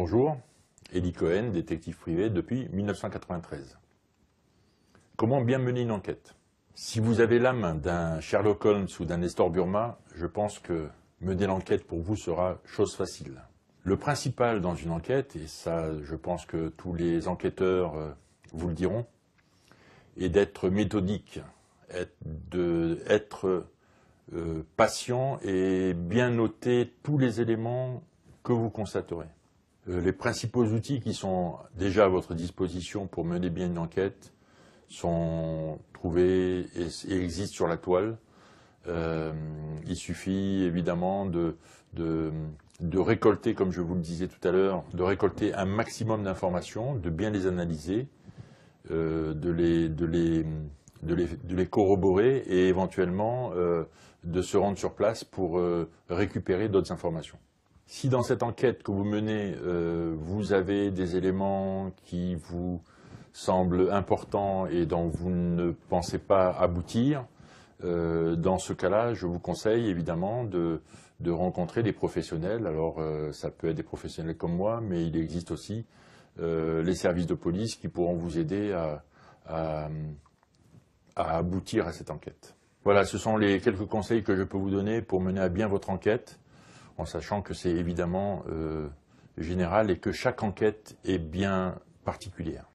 Bonjour, Elie Cohen, détective privé depuis 1993. Comment bien mener une enquête Si vous avez l'âme d'un Sherlock Holmes ou d'un Nestor Burma, je pense que mener l'enquête pour vous sera chose facile. Le principal dans une enquête, et ça je pense que tous les enquêteurs euh, vous le diront, est d'être méthodique, d'être euh, patient et bien noter tous les éléments que vous constaterez. Euh, les principaux outils qui sont déjà à votre disposition pour mener bien une enquête sont trouvés et, existent sur la toile. Euh, il suffit évidemment de, récolter, comme je vous le disais tout à l'heure, de récolter un maximum d'informations, de bien les analyser, euh, de, les, corroborer et éventuellement de se rendre sur place pour récupérer d'autres informations. Si dans cette enquête que vous menez, euh, vous avez des éléments qui vous semblent importants et dont vous ne pensez pas aboutir, euh, dans ce cas-là, je vous conseille évidemment de, rencontrer des professionnels. Alors, euh, ça peut être des professionnels comme moi, mais il existe aussi les services de police qui pourront vous aider à aboutir à cette enquête. Voilà, ce sont les quelques conseils que je peux vous donner pour mener à bien votre enquête en sachant que c'est évidemment euh, général et que chaque enquête est bien particulière.